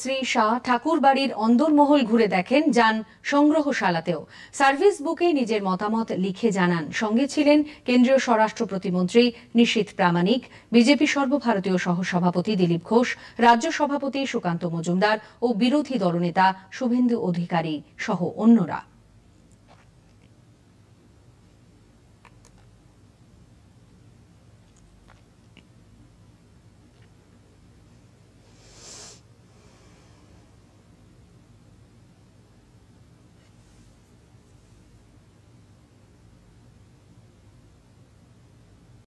শ্রী শাহ ঠাকুর বাড়ির অন্দরমহল ঘুরে দেখেন যান সংগ্রহশালাতেও সার্ভিস বুকে নিজের মতামত লিখে জানান সঙ্গে ছিলেন কেন্দ্রীয় স্বরাষ্ট্র প্রতিমন্ত্রী নিশীথ প্রামাণিক বিজেপি সর্বভারতীয় সহসভাপতি দিলীপ ঘোষ রাজ্য সভাপতি সুকান্ত মজুমদার ও বিরোধী দলনেতা শুভেন্দু অধিকারী সহ অন্যরা